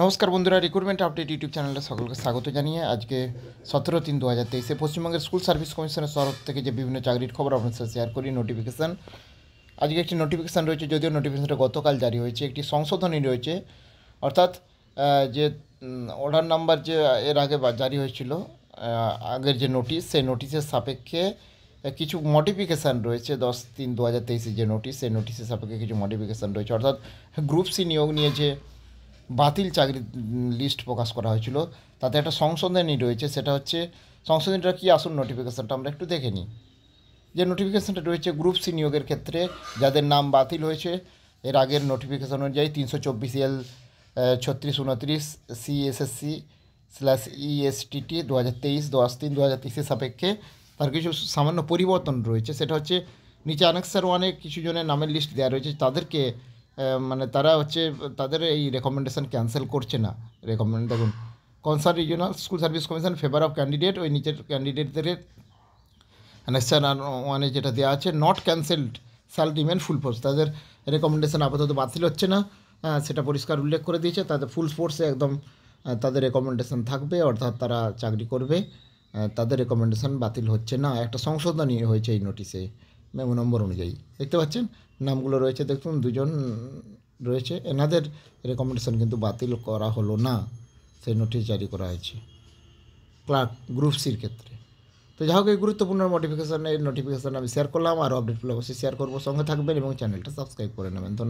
নমস্কার বন্ধুরা recruitment update YouTube চ্যানেলে সকলকে স্বাগত জানিয়ে আজকে সতেরো তিন দু হাজার তেইশে পশ্চিমবঙ্গের স্কুল সার্ভিস কমিশনের তরফ থেকে যে বিভিন্ন চাকরির খবর আপনার সাথে শেয়ার করি নোটিফিকেশান আজকে একটি নোটিফিকেশান রয়েছে যদিও নোটিফিকেশানটা গতকাল জারি হয়েছে একটি সংশোধনী রয়েছে অর্থাৎ যে অর্ডার নাম্বার যে এর আগে জারি হয়েছিল আগের যে নোটিশ সেই নোটিশের সাপেক্ষে কিছু মডিফিকেশান রয়েছে দশ তিন দু হাজার তেইশে যে নোটিশ সেই নোটিশের সাপেক্ষে কিছু মডিফিকেশান রয়েছে অর্থাৎ গ্রুপ সি নিয়োগ নিয়ে যে বাতিল চাকরির লিস্ট প্রকাশ করা হয়েছিল তাতে একটা সংশোধনী রয়েছে সেটা হচ্ছে সংশোধনীটা কী আসল নোটিফিকেশানটা আমরা একটু দেখে নিই যে নোটিফিকেশানটা রয়েছে গ্রুপ সি নিয়োগের ক্ষেত্রে যাদের নাম বাতিল হয়েছে এর আগের নোটিফিকেশান অনুযায়ী তিনশো চব্বিশ এল ছত্রিশ উনত্রিশ C S S C slash ESTT দু হাজার তেইশ দশ তিন দু হাজার তেইশের সাপেক্ষে তার কিছু সামান্য পরিবর্তন রয়েছে সেটা হচ্ছে নিচে আনেক্সার অনেক কিছু জনের নামের লিস্ট দেওয়া রয়েছে তাদেরকে মানে তারা হচ্ছে তাদের এই রেকমেন্ডেশন ক্যান্সেল করছে না রেকমেন্ড দেখুন concern regional school service commission favour of candidate ওই নিচের ক্যান্ডিডেটদের নেশন ওয়ানে যেটা দেওয়া আছে not cancelled shall remain full force তাদের রেকমেন্ডেশন আপাতত বাতিল হচ্ছে না সেটা পরিষ্কার উল্লেখ করে দিয়েছে তাদের ফুল ফোর্সে একদম তাদের রেকমেন্ডেশন থাকবে অর্থাৎ তারা চাকরি করবে তাদের রেকমেন্ডেশন বাতিল হচ্ছে না একটা সংশোধনী হয়েছে এই নোটিশে মেমো নম্বর অনুযায়ী দেখতে পাচ্ছেন নামগুলো রয়েছে দেখুন দুজন রয়েছে এনাদের রেকমেন্ডেশন কিন্তু বাতিল করা হলো না সেই নোটিশ জারি করা হয়েছে ক্লার্ক গ্রুপ সির ক্ষেত্রে তো যাই হোক এই গুরুত্বপূর্ণ এই নোটিফিকেশান আমি শেয়ার করলাম আর আপডেটগুলো অবশ্যই শেয়ার করবো সঙ্গে থাকবেন এবং চ্যানেলটা সাবস্ক্রাইব করে নেবেন ধন্যবাদ